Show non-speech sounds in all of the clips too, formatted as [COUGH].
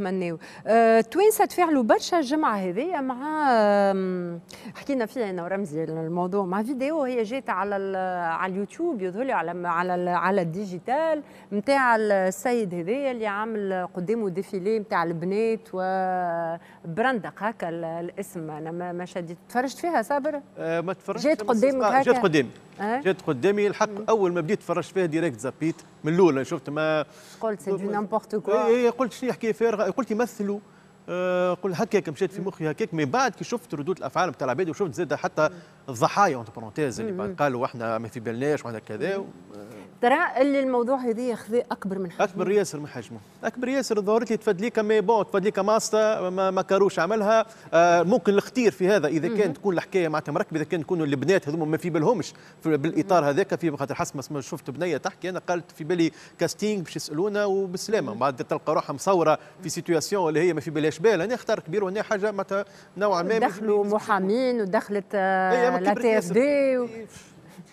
نتمناو التوانسه تفاعلوا برشا الجمعه هذه مع حكينا فيها انا ورمزي الموضوع مع فيديو هي جات على على اليوتيوب يظهر لي على على على الديجيتال نتاع السيد هذايا اللي عامل قدامه ديفيلي نتاع البنات وبرندق هكا الاسم انا ما شديت تفرجت فيها صابر أه ما تفرجت جات قدامك أه، هكا جات قدامي أه؟ جات قدامي الحق اول ما بديت تفرجت فيها ديريكت زابيت من الاولى يعني شفت ما قلت سي دو نامبورت اي قلت شنو حكايه فارغه قلت يمثلوا آه، قلت هكاك مشيت في مخي هكاك من بعد كي شفت ردود الافعال نتاع العباد وشفت زاد حتى الضحايا اونتر برونتيز اللي بعد قالوا احنا ما في بالناش واحنا كذا ترى اللي الموضوع هذا ياخذ اكبر من حجمه اكبر ياسر من حجمه اكبر ياسر ظهرت لي تفدلي كما بون تفدلي كماستا ما, ما كاروش عملها آه ممكن الاختير في هذا اذا كان تكون الحكايه معناتها مركبه اذا كان تكون البنات هذوما ما في بالهمش بالاطار هذاك في خاطر حسب ما شفت بنيه تحكي انا قالت في بالي كاستينغ باش يسالونا وبالسلامه بعد تلقى روحها مصوره في سيتياسيون اللي هي ما في بالهاش بال انا اختار كبير وانا حاجه معناتها نوعا ما دخلوا محامين ودخلت إيه، آه، لا تي اف دي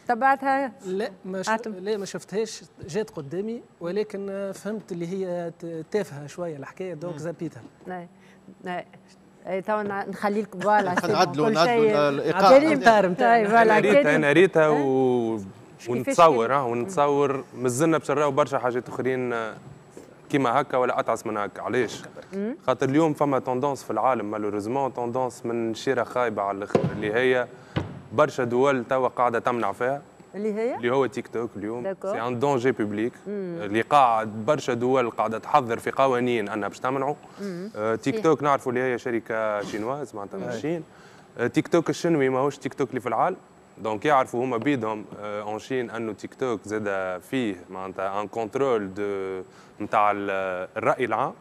تبعتها لا ما لا ما شفتهاش جات قدامي ولكن فهمت اللي هي تافهه شويه الحكايه دونك زابيتها اي نعم. نعم. تو نخلي لكم فوالا نعدلوا [LAUGHS] نعدلوا الايقاع طيب فوالا ريتها انا ريتها ونتصور ها ونتصور مازلنا بشراو برشا حاجات اخرين آه، كيما هكا ولا اتعس من هكا علاش خاطر اليوم فما توندونس في العالم مالوريزمون توندونس من شيره خايبه على الاخر اللي هي برشا دول توا قاعده تمنع فيها اللي هي اللي هو تيك توك اليوم سي ان دونجي بوبليك اللي قاعد برشا دول قاعده تحضر في قوانين انها باش تمنعه آه تيك توك نعرفوا اللي هي شركه شينواز معناتها من آه تيك توك الشنوي ماهوش تيك توك اللي في العالم دونك يعرفوا هما بيدهم اون آه، شين انه تيك توك زاد فيه معناتها ان كونترول دو نتاع الراي العام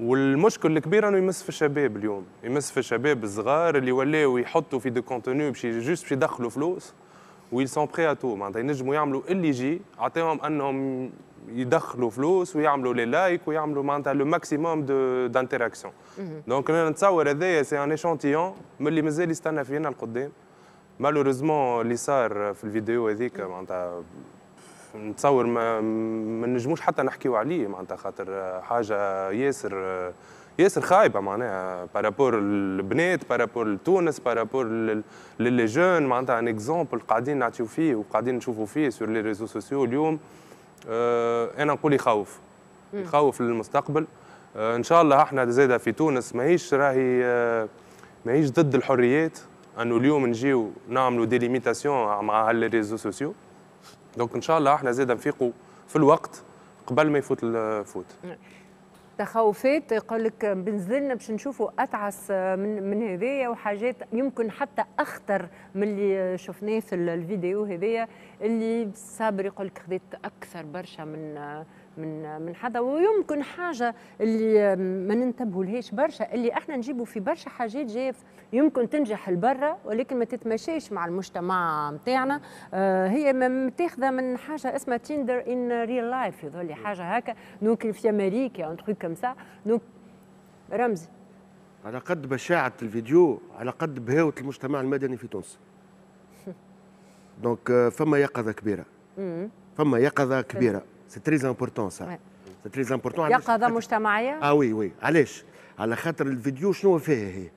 والمشكل الكبير انه يمس في الشباب اليوم يمس في الشباب الصغار اللي ولاو يحطوا في دو كونتوني باش جوست باش يدخلوا فلوس ويل سون بري تو معناتها ينجموا يعملوا اللي يجي عطيهم انهم يدخلوا فلوس ويعملوا لي لايك ويعملوا معناتها لو ماكسيموم دو دانتيراكسيون دونك انا نتصور هذايا سي ان اشانتيون من اللي مازال يستنى فينا القدام مالوريزمون اللي صار في الفيديو هذيك معناتها نتصور ما, ما نجموش حتى نحكيو عليه معناتها خاطر آه، حاجه ياسر آه، ياسر خايبه معناها بارابور البنات بارابور لتونس بارابور للي جون معناتها ان اكزومبل قاعدين نعطيو فيه وقاعدين نشوفوا فيه سور لي ريزو سوسيو اليوم أه انا نقول يخوف يخوف للمستقبل أه ان شاء الله احنا زاده في تونس ماهيش راهي آه، ماهيش ضد الحريات انه اليوم نجيو نعملوا ديليميتاسيون مع هالريزو سوسيو دونك ان شاء الله احنا زاد نفيقوا في الوقت قبل ما يفوت الفوت تخوفات يقول لك بنزلنا باش نشوفوا اتعس من من هذايا وحاجات يمكن حتى اخطر من اللي شفناه في الفيديو هذايا اللي صابر يقول لك خذيت اكثر برشا من من من حدا ويمكن حاجه اللي ما ننتبهوا لهاش برشا اللي احنا نجيبوا في برشا حاجات جايه يمكن تنجح لبرا ولكن ما تتمشيش مع المجتمع نتاعنا آه، هي متاخذه من حاجه اسمها تيندر ان ريل لايف يظهر حاجه هكا دونك في امريكا اون تخيك كم سا دونك رمزي على قد بشاعة الفيديو على قد بهاوة المجتمع المدني في تونس دونك [LAUGHS] آه، فما يقظة كبيرة فما يقظة كبيرة سي تري امبورتون سا سي تري امبورتون يقظه مجتمعيه اه وي وي علاش على خاطر الفيديو شنو فيها هي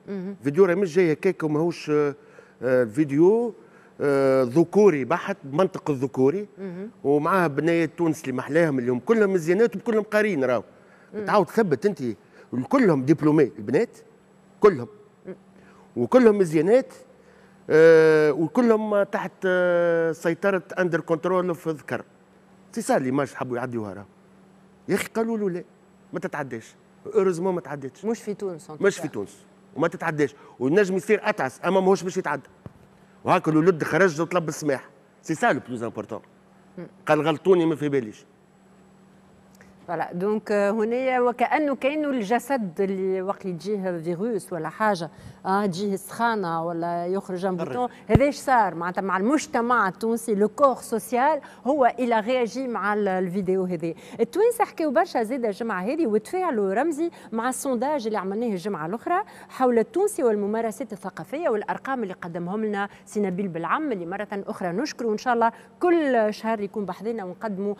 فيديو راه مش جاي هكاك وماهوش فيديو ذكوري بحت منطق الذكوري ومعاه بنايه تونس اللي محلاهم اليوم كلهم مزيانات وكلهم قارين راهو تعاود ثبت انت كلهم دبلومي البنات كلهم وكلهم مزيانات وكلهم تحت سيطره اندر كنترول في ذكر سي اللي ليماج حبوا يعديوها راه يا اخي قالوا له لا ما تتعداش اوروزمون ما تعدتش مش في تونس مش في تونس وما تتعداش والنجم يصير اتعس اما ماهوش باش يتعدى وهاك الولد خرج وطلب السماح سي سا لو بلوز امبورتون قال غلطوني ما في باليش فوالا دونك هنا وكانه كانه الجسد اللي وقت يجيه تجيه فيروس ولا حاجه اه تجيه سخانه ولا يخرج ان بوتون هذا ايش صار معناتها مع المجتمع التونسي لو كور سوسيال هو الى رياجي مع الفيديو هذه التوانسه حكاو برشا زاده الجمعه هذه وتفاعلوا رمزي مع السونداج اللي عملناه الجمعه الاخرى حول التونسي والممارسات الثقافيه والارقام اللي قدمهم لنا سي نبيل بالعم اللي مره اخرى نشكره وان شاء الله كل شهر يكون بحذنا ونقدموا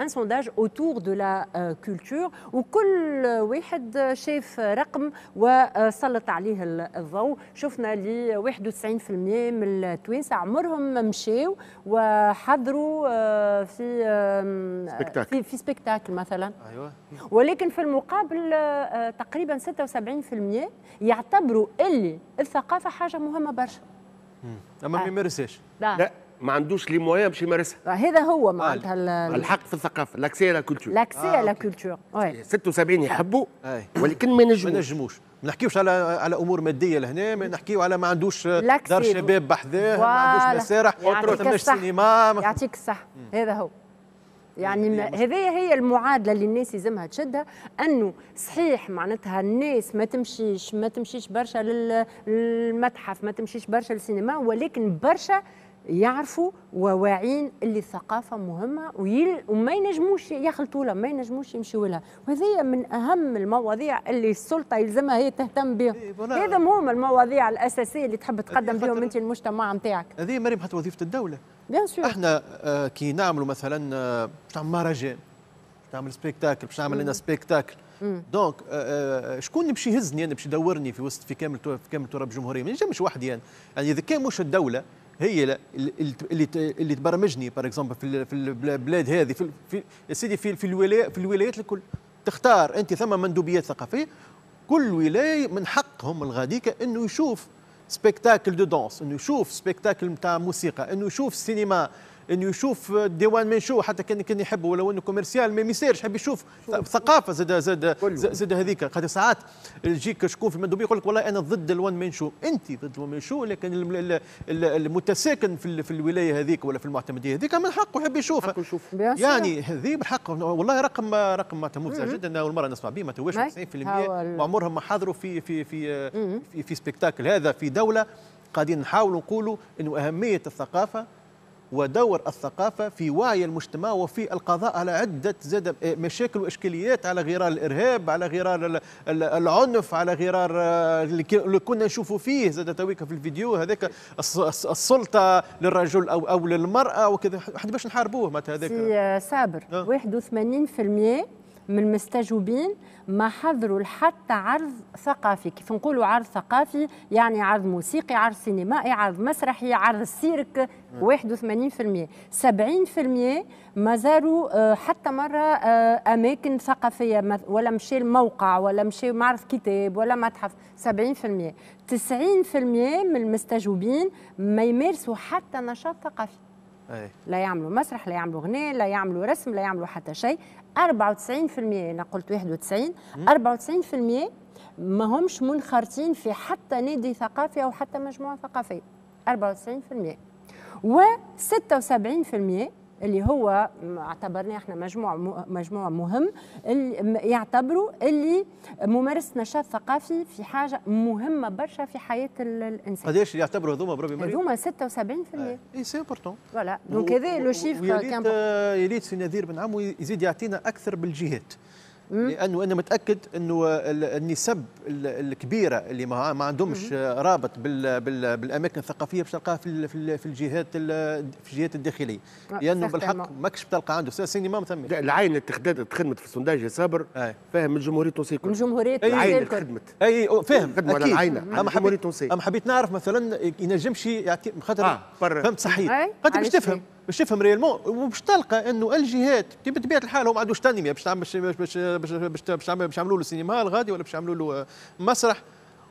ان سونداج اوتور دو لا كولتور وكل واحد شاف رقم وسلط عليه عليه الضوء شفنا لي 91% من التوانسه عمرهم مشاو وحضروا آه، في سبيكتاكل. في, في سبيكتاكل مثلا أيوة. ولكن في المقابل آه، تقريبا 76% يعتبروا اللي الثقافه حاجه مهمه برشا اما ما آه. يمارسهاش لا. ما عندوش لي موان باش يمارسها آه، هذا هو معناتها الحق في الثقافه لاكسي لا كولتور لاكسي آه، لا كولتور إيه، 76 يحبوا ولكن ما نجموش ما نجموش ما نحكيوش على على امور ماديه لهنا ما نحكيو على ما عندوش دار شباب بحذاه ما عندوش مسارح ما عندوش سينما يعطيك الصح هذا هو يعني, يعني هذايا هي المعادله اللي الناس يلزمها تشدها انه صحيح معناتها الناس ما تمشيش ما تمشيش برشا للمتحف ما تمشيش برشا للسينما ولكن برشا يعرفوا وواعين اللي الثقافه مهمه ويل وما ينجموش يخلطوا لها ما ينجموش يمشيوا لها وهذه من اهم المواضيع اللي السلطه يلزمها هي تهتم بهم إيه، هذا هما المواضيع الاساسيه اللي تحب تقدم بهم انت المجتمع نتاعك هذه مريم حتى وظيفه الدوله بيان سور احنا آه، كي نعملوا مثلا آه مهرجان نعمل سبيكتاكل باش نعمل لنا سبيكتاكل آه، دونك آه، شكون اللي باش يهزني انا يعني باش يدورني في وسط في كامل في كامل تراب الجمهوريه ما يعني نجمش وحدي يعني. انا يعني اذا كان مش الدوله هي اللي اللي تبرمجني باغ اكزومبل في في البلاد هذه في يا سيدي في في الولايات في الولايات الكل تختار انت ثم مندوبيات ثقافيه كل ولايه من حقهم الغاديك انه يشوف سبيكتاكل دو دونس انه يشوف سبيكتاكل نتاع موسيقى انه يشوف سينما انه يشوف ديوان منشو حتى كان كان يحبه ولو انه كوميرسيال ما ميسيرش يحب يشوف ثقافه زاد زاد زاد هذيك خاطر ساعات يجيك شكون في المندوبيه يقول لك والله انا ضد الوان منشو انت ضد الوان منشو لكن المتساكن في, في الولايه هذيك ولا في المعتمديه هذيك من حقه يحب يشوفها يعني هذه بالحق والله رقم رقم تموت جدا اول مره نسمع به ما تواش 90% وعمرهم ما حضروا في في في في, في سبيكتاكل هذا في دوله قاعدين نحاولوا نقولوا انه اهميه الثقافه ودور الثقافة في وعي المجتمع وفي القضاء على عدة زاد مشاكل وإشكاليات على غرار الإرهاب على غرار العنف على غرار آه، اللي كنا نشوفوا فيه زاد تويك في الفيديو هذاك السلطة للرجل أو أو للمرأة وكذا حتى باش نحاربوه معناتها هذاك سابر آه، صابر 81% آه. من المستجوبين ما حضروا حتى عرض ثقافي كيف نقولوا عرض ثقافي يعني عرض موسيقي عرض سينمائي عرض مسرحي عرض سيرك 81% 70% ما زاروا آه، حتى مرة آه، أماكن ثقافية ولا مشي الموقع ولا مشي معرض كتاب ولا متحف 70% 90% من المستجوبين ما يمارسوا حتى نشاط ثقافي لا يعملوا مسرح لا يعملوا غناء لا يعملوا رسم لا يعملوا حتى شيء 94% انا قلت 91 94% ما همش منخرطين في حتى نادي ثقافي او حتى مجموعه ثقافيه 94% و 76% اللي هو اعتبرناه احنا مجموع مجموع مهم اللي يعتبروا اللي ممارسه نشاط ثقافي في حاجه مهمه برشا في حياه الانسان قداش يعتبروا هذوما بربي مريم هذوما 76% اي سي امبورتون فوالا دونك هذا لو شيفر يا ريت في نذير بن عمو يزيد يعطينا اكثر بالجهات لانه انا متاكد انه النسب الكبيره اللي ما عندهمش رابط بالاماكن الثقافيه باش تلقاها في الجهات في الجهات الداخليه آه، لانه بالحق ماكش تلقى عنده سينما ما ثمش العين اللي تخدمت في السونداج يا صابر آه. فاهم الجمهوريه التونسيه كلها الجمهوريه العين خدمت اي إيه، فاهم خدمه على العينه اما حبيت اما حبيت نعرف مثلا ينجمش يعطي خاطر آه، فهمت صحيح إيه، خاطر باش تفهم باش تفهم ريالمون وباش تلقى انه الجهات بطبيعه الحال هم ما عندوش تنميه باش باش باش باش باش يعملوا له سينما الغادي ولا باش يعملوا له آه، مسرح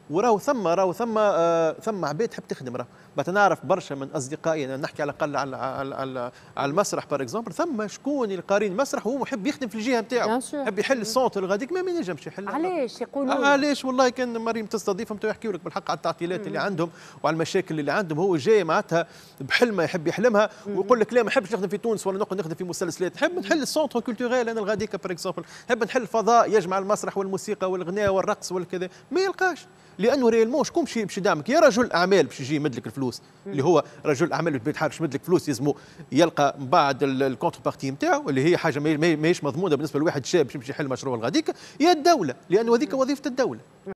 وراه ثم راه ثم آه، ثم عباد تحب تخدم راه بتنعرف برشا من اصدقائنا يعني نحكي على الاقل على على, على, على المسرح بار اكزومبل ثم شكون القارين مسرح هو محب يخدم في الجهه نتاعو يحب يحل السونتر غاديك ما ينجمش يحل علاش يقولوا آه، علاش والله كان مريم تستضيفهم تو يحكيوا لك بالحق على التعطيلات اللي عندهم وعلى المشاكل اللي عندهم هو جاي معناتها بحلمه يحب يحلمها ويقول لك لا ما نحبش نخدم في تونس ولا نقعد نخدم في مسلسلات نحب نحل السونتر كولتوريل انا الغاديكا بار اكزومبل نحب نحل الفضاء يجمع المسرح والموسيقى والغناء والرقص والكذا ما يلقاش لانه ريالمون شكون باش يدعمك يا رجل اعمال باش يجي يمدلك فلوس اللي هو رجل اعمال بيتحرش يشمد لك فلوس يزمو يلقى من بعد الكونتر بارتي نتاعو اللي هي حاجه ماهيش مضمونه بالنسبه لواحد شاب باش يمشي يحل مشروع الغاديك يا الدوله لانه هذيك وظيفه الدوله